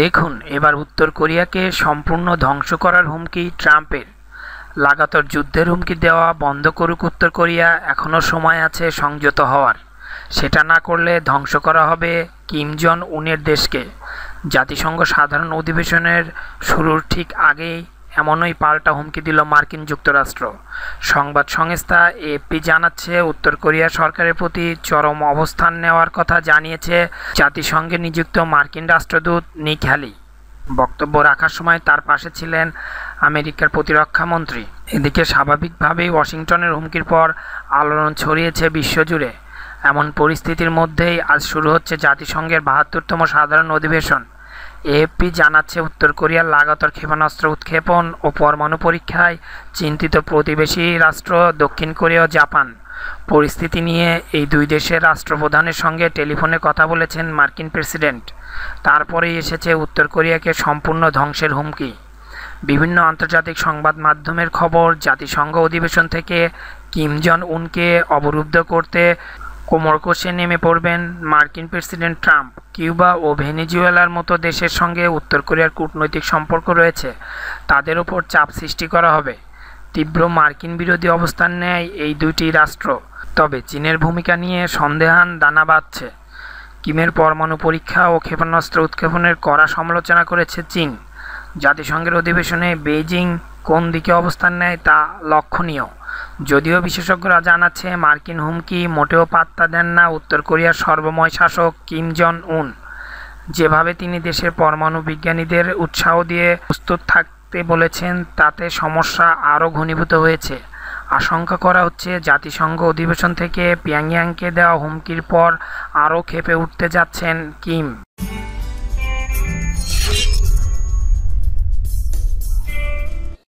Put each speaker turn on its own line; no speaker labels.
দেখুন এবার উত্তর কোরিয়াকে সম্পূর্ণ ধ্বংস করার হুমকি ট্রাম্পের লাগাতার যুদ্ধের হুমকি দেওয়া বন্ধ করুক উত্তর কোরিয়া এখনও সময় আছে সংযত হওয়ার সেটা না করলে ধ্বংস করা হবে কিম জন উনের দেশকে জাতিসংঘ সাধারণ অধিবেশনের শুরুর ঠিক আগেই এমনই পাল্টা হুমকি দিল মার্কিন যুক্তরাষ্ট্র সংবাদ সংস্থা এপি জানাচ্ছে উত্তর কোরিয়া সরকারের প্রতি চরম অবস্থান নেওয়ার কথা জানিয়েছে জাতিসংঘে নিযুক্ত মার্কিন রাষ্ট্রদূত নিক হ্যালি বক্তব্য রাখার সময় তার পাশে ছিলেন আমেরিকার প্রতিরক্ষা মন্ত্রী এদিকে স্বাভাবিকভাবেই ওয়াশিংটনের হুমকির পর আলোড়ন ছড়িয়েছে বিশ্বজুড়ে এমন পরিস্থিতির মধ্যেই আজ শুরু হচ্ছে জাতিসংঘের বাহাত্তরতম সাধারণ অধিবেশন এএফপি জানাচ্ছে উত্তর কোরিয়ার লাগাতার ক্ষেপণাস্ত্র উৎক্ষেপণ ও পরমাণু পরীক্ষায় চিন্তিত প্রতিবেশী রাষ্ট্র দক্ষিণ কোরিয়া ও জাপান পরিস্থিতি নিয়ে এই দুই দেশের রাষ্ট্রপ্রধানের সঙ্গে টেলিফোনে কথা বলেছেন মার্কিন প্রেসিডেন্ট তারপরেই এসেছে উত্তর কোরিয়াকে সম্পূর্ণ ধ্বংসের হুমকি বিভিন্ন আন্তর্জাতিক সংবাদ মাধ্যমের খবর জাতিসংঘ অধিবেশন থেকে কিম জন উনকে অবরুদ্ধ করতে কোমর কষে নেমে পড়বেন মার্কিন প্রেসিডেন্ট ট্রাম্প কিউবা ও ভেনিজুয়েলার মতো দেশের সঙ্গে উত্তর কোরিয়ার কূটনৈতিক সম্পর্ক রয়েছে তাদের ওপর চাপ সৃষ্টি করা হবে তীব্র মার্কিন বিরোধী অবস্থান নেয় এই দুটি রাষ্ট্র তবে চীনের ভূমিকা নিয়ে সন্দেহান দানা বাঁধছে কিমের পরমাণু পরীক্ষা ও ক্ষেপণাস্ত্র উৎক্ষেপণের কড়া সমালোচনা করেছে চীন জাতিসংঘের অধিবেশনে বেইজিং কোন দিকে অবস্থান নেয় তা লক্ষণীয় যদিও বিশেষজ্ঞরা জানাচ্ছে মার্কিন হুমকি মোটেও পাত্তা দেন না উত্তর কোরিয়ার সর্বময় শাসক কিম জন উন যেভাবে তিনি দেশের পরমাণু বিজ্ঞানীদের উৎসাহ দিয়ে প্রস্তুত থাকতে বলেছেন তাতে সমস্যা আরও ঘনীভূত হয়েছে আশঙ্কা করা হচ্ছে জাতিসংঘ অধিবেশন থেকে পিয়াংয়াংকে দেওয়া হুমকির পর আরও খেপে উঠতে যাচ্ছেন কিম